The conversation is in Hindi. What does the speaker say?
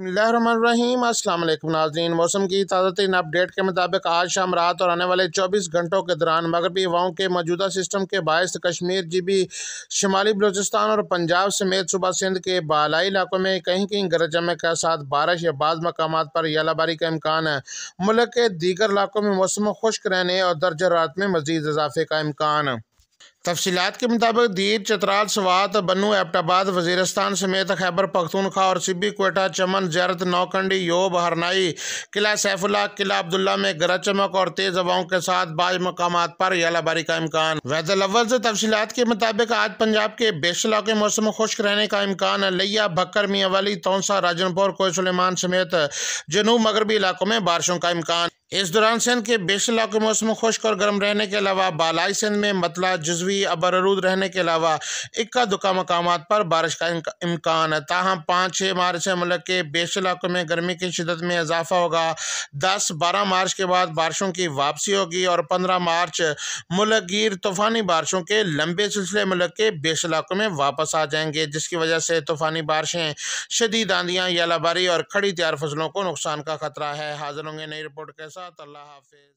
रहीम अस्सलाम वालेकुम नाजरीन मौसम की ताज़ा तरीन अपडेट के मुताबिक आज शाम रात और आने वाले 24 घंटों के दौरान मगरबी हवाओं के मौजूदा सिस्टम के बायस कश्मीर जीबी शुमाली बलोचिस्तान और पंजाब समेत सुबह सिंध के बालाई इलाकों में कहीं कहीं गरज चमक के साथ बारिश या बाद मकाम पर यालाबारी का इम्कान है मुल्क के दीगर इलाकों में मौसम खुश्क रहने और दर्ज रात में मजीद इजाफे का इम्कान तफसीत के मुताबिक दीर चतराल सवात बनू एबटाबाद वजीरस्तान समेत खैबर पख्तूनखा और सिब्बी कोटा चमन जैरत नौकंडी योब हरनाई किला सैफुल्ला किला अब्दुल्ला में गरज चमक और तेज हवाओं के साथ बाज मकाम पर यालाबारी का इम्कान वैदल अव्वल से तफसीत के मुताबिक आज पंजाब के बेशला के मौसम खुश्क रहने का इम्कान है लैया भक्कर मियाँ वाली तौसा राजनपुर कोयसलेमान समेत जनूब मगरबी इलाकों में बारिशों का इम्कान इस दौरान सिंध के बेश इलाकों में मौसम खुश्क और गर्म रहने के अलावा बालाई सिंध में मतला जजवी अबररूद रहने के अलावा इक्का दुक्का मकाम पर बारिश का इम्कान है ताहम पाँच छः मार्च से मुल्क के बेश इलाकों में गर्मी की शिदत में इजाफा होगा दस बारह मार्च के बाद बारिशों की वापसी होगी और पंद्रह मार्च मुल्क गिर तूफ़ानी बारिशों के लंबे सिलसिले मुल्क के बेश इलाकों में वापस आ जाएंगे जिसकी वजह से तूफ़ानी बारिशें शदीद आंधियाँ यालाबारी और खड़ी तैयार फसलों को नुकसान का खतरा है हाजिर होंगे नई रिपोर्ट के साथ अल्लाह हाफिज